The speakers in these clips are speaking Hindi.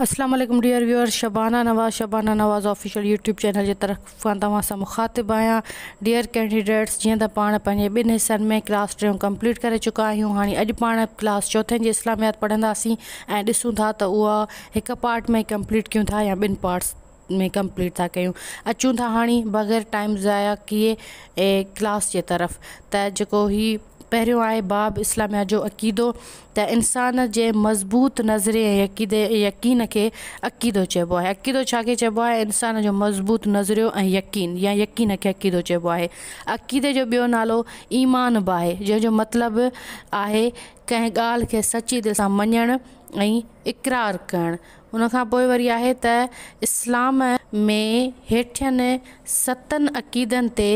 Aslam dear viewer Shabana Nawaz Shabana Nawaz official YouTube channel के तरफा खां तव्हां सां डियर कैंडिडेट्स जी तो पा पैं बिन हिस्सों में क्लास टों कंप्लीट कर चुका हूँ हाँ अज पा क्लास चौथे जे इस्लामियात पढ़ंदासीं था तो पार्ट में कंप्लीट क्यों था या बिन पार्ट्स में कंप्लीट था क्यों अचूँ था हाँ बग़ैर टाइम ज़ाया किए क्लास के तरफ़ त जेको पहिरियों आहे बाब इस्लामिया जो अक़ीदो त इंसान के मज़बूत नज़रे ऐं यकीन के अक़ीदो चइबो है अक़ीदो के खे चइबो इंसान जो मज़बूत नज़रियो ऐं यकीन या यकीन के अक़ीदो चइबो है अक़ीदे जो ॿियो नालो ईमान बि आहे जंहिंजो मतिलबु आहे कंहिं ॻाल्हि खे सची दिलि सां इक़रार करणु उन खां पोइ वरी आहे त इस्लाम में हेठियनि सतनि अक़ीदनि ते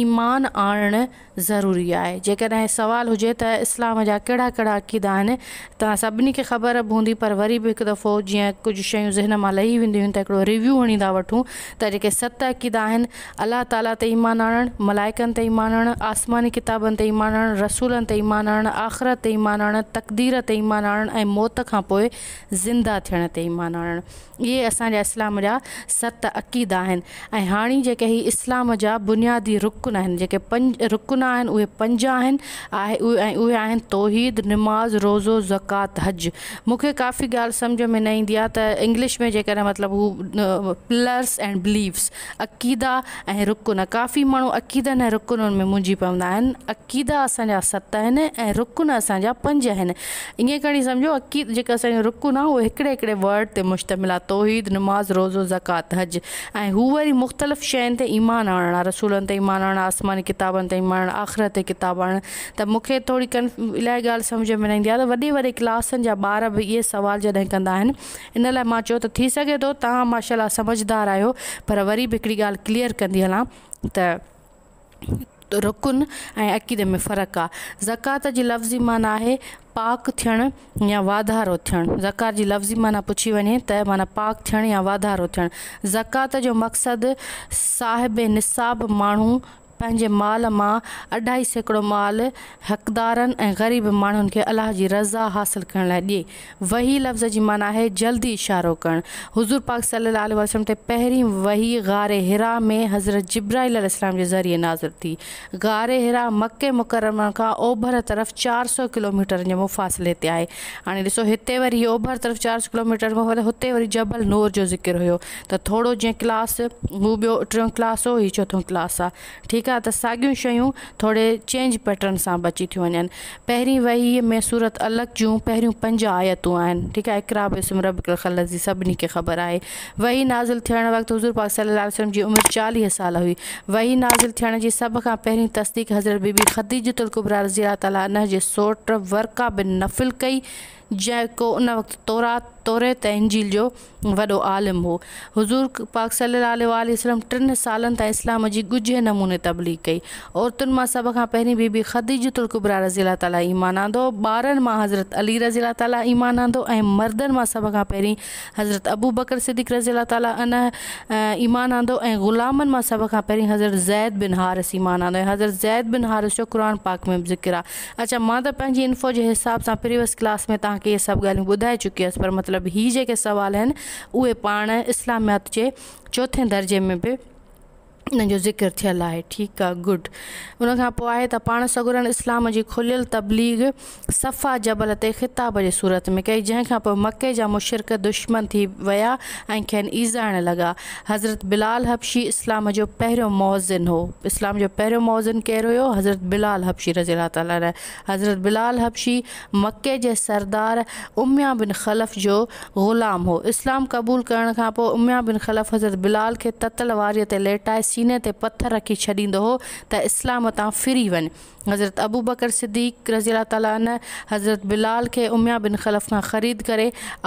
ईमान आणणु ज़रूरी आहे जेकॾहिं सुवालु हुजे त इस्लाम जा कहिड़ा कहिड़ा अक़ीदा आहिनि तव्हां ख़बर बि हूंदी पर वरी भी एक दफ़ो जीअं कुछ शयूं ज़हन मां लही वेंदियूं आहिनि रिव्यू हणी था वठूं त सत अक़ीदा अल्लाह तला ईमान आन मलाइकनि ईमान आणणु आसमानी किताबनि ईमान आणणु रसूलनि ईमान आणणु आख़िरत ईमान आणणु तकदीर ते ईमान आणणु ऐं मौत का ज़िंदा थियण ते ईमान ये इहे इस्लाम जहा सत अक़ीदा हाँ जी ही इस्लाम जहा बुनियादी रुकन आहिनि जेके पंज रुकन आहिनि उहे पंज आहिनि आहे रोज़ो ज़कात हज मूंखे काफ़ी गाल समझ में न ईंदी त इंग्लिश में जेकॾहिं मतिलबु हू पिलर्स एंड बिलीव्स अक़ीदा ऐं रुकन काफ़ी माण्हू अक़ीदनि रुकन रुकननि में मुंझी पवंदा अक़ीदा असा सत आहिनि रुकन असा पंज आहिनि ईअं खणी सम्झो अक़ीद जो असांजो रुकन आहे उहे हिकिड़े वर्ड ते मुश्तमिल आहे नमाज़ रोज़ो ज़कात हज और हू वरी मुख़्तलिफ़ शयुनि ईमान आणणु आहे रसूलनि ईमान आणणु आसमानी किताबन ते ईमान आणणु आख़िरत ते किताब आणणु त मूंखे थोरी कन इलाही ॻाल्हि सम्झ में न ईंदी आहे त वॾे वॾे क्लासनि जा ॿार बि इहे इन लाइ मां चयो माशाला समझदार आ पर वरी भी हिकिड़ी ॻाल्हि क्लियर कंदी हल त रुकुन ऐं अक़ीदे में फ़र्क आ ज़कात की लफ़्ज़ी माना है पाक थियणु या वाधारो थियणु ज़कात की लफ़्ज़ी माना पुछी वे त माना पाक थियणु या वाधारो थियणु ज़कात जो मकसद साहिब निसाब मानू पंहिंजे माल मां अढाई सैकड़ो माल हक़दारनि ऐं ग़रीब माण्हुनि खे अलाह जी रज़ा हासिलु करण लाइ ॾिए वही लफ़्ज़ जी माना आहे जल्दी इशारो करणु हुज़ूर पाक सलाह वसलम ते पहिरीं वही गारे हिरा में हज़रत जिब्राहिल इस्लाम जे ज़रिए नाजुर थी गारे हिरा मके मुकरम खां ओभर तरफ़ चारि सौ किलोमीटर जे मुफ़ासिले ते आहे हाणे ॾिसो हिते वरी ओभर तरफ़ चारि सौ किलोमीटर मुफ़ासिले हुते वरी जबल नूर जो ज़िक्र हुयो त थोरो जीअं क्लास हू ॿियो टियों क्लास हो हीउ चोथों क्लास आहे ठीकु ठीकु आहे त साॻियूं शयूं थोरे चेंज पैटर्न सां बची थियूं वञनि पहिरीं वही में सूरत अलॻि जूं पहिरियूं पंज आयतूं आहिनि ठीकु आहे इकराब बिस्म रबिकल ख़ल जी सभिनी खे ख़बर आहे वही नाज़िल थियण वक़्तु हज़ूर पाक सलाहु वसलम जी उमिरि चालीह साल हुई वही नाज़िल थियण जी सभ खां पहिरीं तस्दीक हज़रत बीबी ख़दीजतुल कुबरा रज़ी ताला जे सोट वर्का बिन नफ़िल कई जो उन वक्त तौरा तौरे तंजील जो वो आलिम हो हज़ूर पाक सलाहु वसलम टिनि सालनि ताईं इस्लाम की गुझे नमूने तबलीग कई औरतुनि में सभ खां पहिरीं बीबी ख़दीजतुलकुबरा रज़ी रजील तला ईमान आंदो में हज़रत अली रज़ी तला ईमान आंदो मर्दन मर्दनि मां सभ खां पहिरीं हज़रत अबू बकर सिद्दीक़ रज़ी तला ईमान आंदो ऐं ग़ुलामनि मां सभ खां हज़रत ज़ैद बिन हारिस ईमान आंदो हज़रत ज़ैद बिन हारिस जो पाक में ज़िक्र अच्छा मां इन्फो के हिसाब से प्रीवियस क्लास में तक तक ये सब ॻाल्हियूं बुधा चुकी हुअसि पर मतिलबु हीअ जेके सवाल आहिनि उहे पाण इस्लामियात के चौथे दर्जे में भी हिनजो ज़िक्र थियल आहे ठीकु आहे गुड उन पा पोइ आहे त पाण इस्लाम जी खुलियल तबलीग सफ़ा जबल ते ख़िताब जे सूरत में कई जंहिंखां पोइ मके जा मुशरक दुश्मन थी विया ऐं खेनि ईज़ाइण लॻा हज़रत बिलाल हबशी इस्लाम जो पहिरियों मौज़िन हो इस्लाम जो पहिरियों मौज़िन कहिड़ो हुयो हज़रत बिलाल हबशी रज़ी ताला हज़रत बिलाल हबशी मके जे सरदार उमिया बिन ख़लफ़ जो ग़ुलाम हो इस्लाम क़बूल करण खां पोइ उमिया बिन ख़लफ़ हज़रत बिलाल खे ततल वारीअ ते लेटाए सीने ते पत्थर रखी छॾींदो हो त इस्लाम तां फिरी वञु हज़रत अबू बकर सिद्दीक़ रज़ी ताला हज़रत बिलाल के उमिया बिन ख़लफ़ खां ख़रीद कर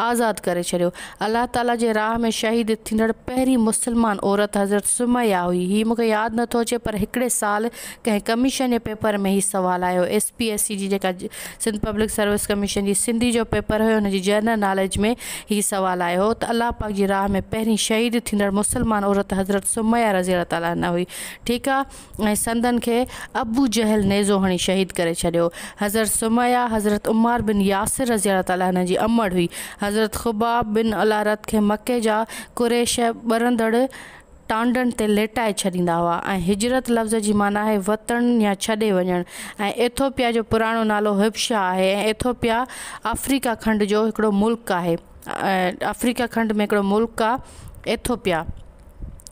आज़ाद करे छॾियो अलाह ताला जे राह में शहीद थींदड़ पहिरीं मुस्लमान औरत हज़रत सुमया हुई हीअ मूंखे यादि नथो अचे पर हिकिड़े साल कें कमीशन के पेपर में ही सवाल आयो एस पी एस सी जी सिंध पब्लिक सर्विस कमीशन की सिंधी जो पेपर हो हुन जनरल नॉलेज में ही सवाल आयो हो त अलाह पाक जी राह में पैं शहीद थींदड़ मुस्लमान औरत हज़रत सुमया रज़ीला ताला न हुई ठीकु आहे संदन के अबू जहल नेज़ो हणी शहीद करे हज़रत सुमया हज़रत उमार बिन यासिर रज़िया ताला हिन अमड़ हुई हज़रत ख़ुबाब बिन अलारत के मके जुरेश कुरेश टांडन टांडनि ते लेटाए छॾींदा हुआ हिजरत लफ़्ज़ की माना है वतन या छे वन एथोपिया जो पुराणो नालो हिप्शा है एथोपिया अफ्रीका खंड जो हिकिड़ो मुल्क़ है अफ्रीका खंड में हिकिड़ो मुल्क़ आहे एथोपिया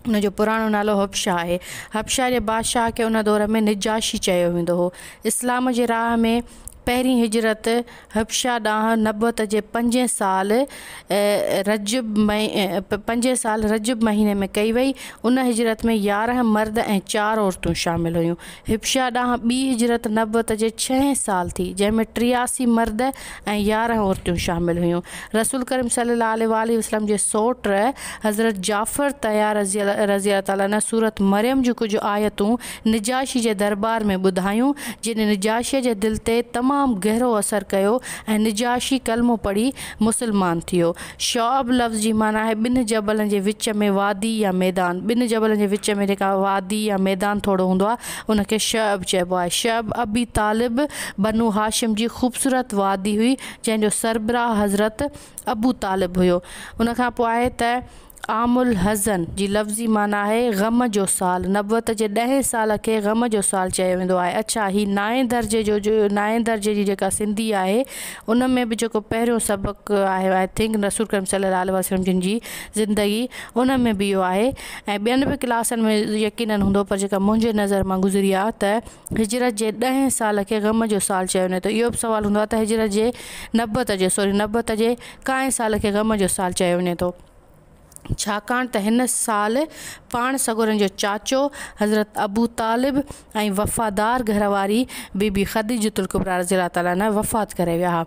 जो पुराणो नालो हबशाह है हबशाह के बादशाह के उन दौर में निजाशी चयो वो हुओ इस्लाम के राह में पहिरीं हिजरत हबशा ॾांहुं नबत जे पंजे साल रजब मही पंजे साल रजब महीने में कई वई उन हिजरत में यारहं मर्द ऐं चारि औरतूं शामिलु हुयूं हिबशा ॾांहुं ॿी हिजरत नबत जे छहें साल थी जंहिंमें टियासी मर्द ऐं यारहं औरतूं शामिलु हुयूं रसूल करीम सल वसलम जे सोट हज़रत जाफ़र तयार रज़िया रज़िया ताला न सूरत मरियम जूं कुझु आयतूं निजाशी जे दरबार में ॿुधायूं जिन निजाशीअ जे दिलि ते तमामु तमाम गहिरो असर कयो निजाशी कलमो पढ़ी मुसलमान थी वियो लफ़्ज़ की माना है ॿिनि जबलनि जे विच में वादी या मैदान बिन जबल के विच में जेका वादी या मैदान थोड़ा हूंदो आहे शब चब आहे शब अबी तालिब बनू हाशिम की ख़ूबसूरत वादी हुई जैसे सरबराह हज़रत अबू तालिब हुयो उन आमुल हज़न जी लफ़्ज़ी माना है ग़म जो साल नबत के दहें साल के ग़म जो साल चयो वेंदो अच्छा ही नाएं दर्जे जो जो नाए दर्जे की जो सिंधी है उन में बि जेको पहिरियों सबक़ु आहे आई थिंक रसूल करम सलाहु वसलम जिन की ज़िंदगी उन में बि इहो आहे ऐं ॿियनि बि में यकीन हों पर जेका मुंहिंजे नज़र में गुज़री आ त हिजरत के दहें साल के ग़म जो साल चयो वञे थो इहो बि सुवालु हिजरत जे नबवत जे सॉरी नबवत के कें साल के ग़म जो साल चयो वञे थो छाकाणि त हिन साल पाण सगुरनि जो चाचो हज़रत अबू तालिब ऐं वफ़ादार घरवारी बीबी ख़दीजतुल्कुबरा रज़ीला ताला न वफ़ात करे विया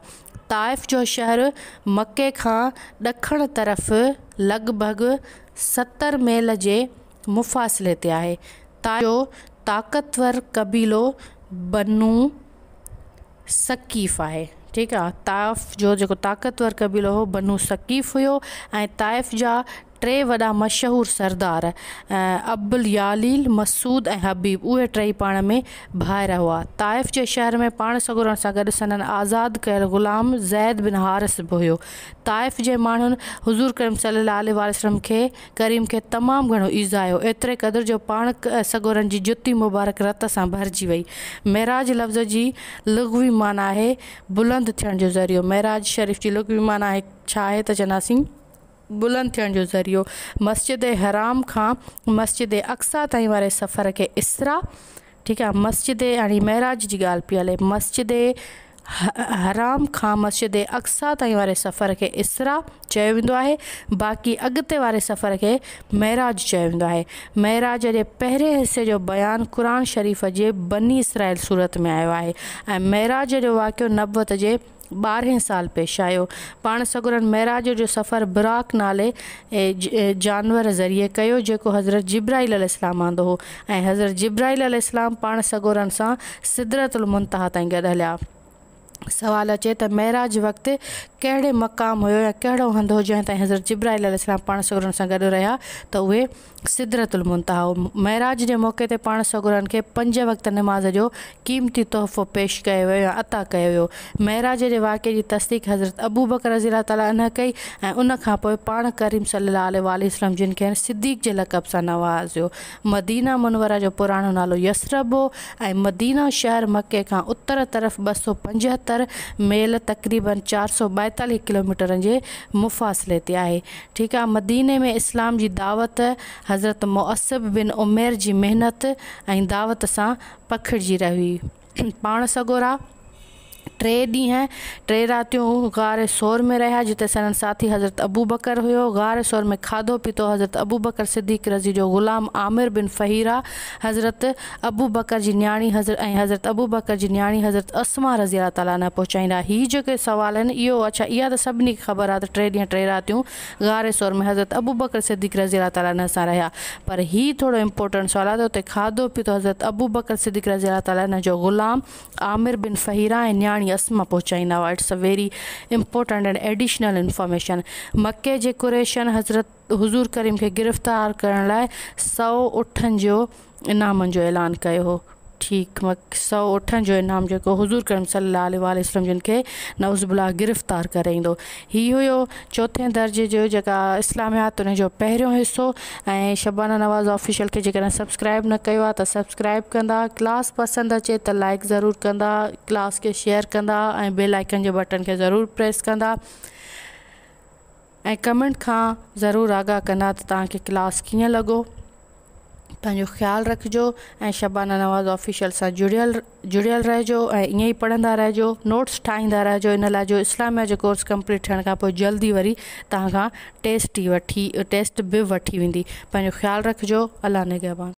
ताइफ़ जो शहर मके खां ॾखण तरफ़ लॻभॻि सतरि मेल जे मुफ़ासिले ते आहे ताजो ताक़तवर कबीलो बनू सकीफ़ आहे ठीकु आहे ताइफ़ जो जेको ताक़तवर कबीलो हो बनू सकीफ़ हुयो ऐं ताइफ़ जा टे वा मशहूर सरदार अब्दुल यालील मसूद ए हबीब उ टई पाण में भाइर हुआ ताइफ़ के शहर में पाण सगुरनि से गॾु सन आज़ाद कल ग़ुलाम ज़ैद बिन हारस भी हो ताइफ़ के माण्हुनि हज़ूर करीम सलम के खे करीम खे तमामु घणो ईज़ायो एतिरे क़दुरु जो पाण सगुरनि की जुती मुबारक रत सां भरिजी वई महराज लफ़्ज़ की लुगवी माना है बुलंद थियण जो ज़रियो महराज शरीफ़ की लुगवी माना आहे छा आहे त चवंदासीं बुलंद थियण जो ज़रियो मस्जिद हराम खां मस्जिद अक्सा ताईं वारे सफ़र खे इसरा ठीकु आहे मस्जिद यानी महराज जी ॻाल्हि पई हले मस्जिद हराम खां मस्जिद अक्सा ताईं वारे सफ़र खे इसरा चयो वेंदो आहे बाक़ी अॻिते वारे सफ़र खे महराज चयो वेंदो आहे महराज जे पहिरें हिसे जो बयानु क़ुर शरीफ़ जे बनी इसराइल सूरत में आयो आहे ऐं महराज जो वाक़ियो नबवत जे ॿारहें साल पेश आयो पाण सगुरनि महराज जो सफ़र बुराक नाले जानवर ज़रिए कयो जेको हज़रत जिब्राहिल इस्लाम आंदो हो ऐं हज़रत जिब्राहिल इस्लाम पाण सगुरनि सां सिदरतुल मुंतहा ताईं गॾु हलिया सवाल अचे त महराज वक्त कड़े मक़ाम हो या कहिड़ो हंध हो जैं तज़रत हज़रत जिब्राहिल इस्लाम पाण सगुरनि सां गॾु रहिया त सिदरतुल मुंतहा महराज के मौक़े ते पाण सगुरनि खे पंज वक़्त नमाज़ जो क़ीमती तोहफ़ो पेश या अता कयो महराज जे वाक़े की तस्दीक हज़रत अबू बकर रज़ी ताला कई ऐं उन खां करीम सलम जिनके सिद्दीक़ जे लक़ब सां नवाज़ियो मदीना मुनवरा जो पुराणो नालो यसरब हो मदीना शहर मके खां उतर तरफ़ ॿ सौ पंजहतरि सतरि मेल तक़रीबन चारि सौ ॿाएतालीह किलोमीटरनि जे मुफ़ासिले ते आहे ठीकु आहे मदीने में इस्लाम जी दावत हज़रत मुअसब बिन उमेर जी मेहनत ऐं दावत सां पखिड़िजी रही हुई पाण सगोरा टे ॾींहं टे रातियूं गार सोर में रहा जिते सननि साथी हज़रत अबू बकर हो गार सोर में खाधो पीतो हज़रत अबू बकर सिद्दीक रज़ी जो ग़ुलाम आमिर बिन फ़हीरा हज़रत अबू बकर की न्याणी हज़रत हज़रत अबू बकर की न्याणी हज़रत असमा रज़ी अला ताला हि जो सवाल जेके यो अच्छा यहाँ तो सभी की ख़बर आ टे ढी टे रातियूं गार सोर में हज़रत अबू बकर सिद्दीक रज़ी अला रहा पर हि थोड़ा इंपॉर्टेंट सवाल है त खाधो पीतो हज़रत अबू बकर सिद्दीक रज़ी अला ग़ुलाम आमिर बिन फ़हीरा ऐं यस्मा पहुचाईंदा हुआ it's a very important and additional information मके जे कुरेशन हज़रत हुज़ूर करीम के गिरफ़्तार करण लाइ सौ उठनि जो इनामनि जो ऐलान कयो हो ठीक मक़सद वठण जो इनाम जो हज़ूर करम सलाहु वसलम जिन खे नवज़बुला गिरफ़्तार करें हि हीअ हुयो चोथें दर्जे जो जेका इस्लामियात उनजो पहिरियों हिस्सो ऐं शबाना नवाज़ ऑफिशियल के जेकॾहिं सब्सक्राइब न कयो आहे त सब्सक्राइब कंदा क्लास पसंदि अचे तो लाइक ज़रूर कंदा क्लास के शेयर कंदा ऐं बेल आइकन जे बटन के जरूर प्रेस कंदा ऐं कमेंट का जरूर आगाह कंदा त तव्हांखे क्लास कीअं लॻो तव्हांजो ख़्यालु रखिजो ऐं शबाना नवाज़ ऑफिशियल से जुड़ियल जुड़ियल रहो ऐं ईअं ई पढ़ंदा रहिजो नोट्स ठाहींदा रहो इन जो इस्लामिया जो कोर्स कंप्लीट थियण का जल्दी वरी तेस्ट ही वी टेस्ट भी वी वेंदी पंहिंजो ख़्यालु रखिजो अला निगहबान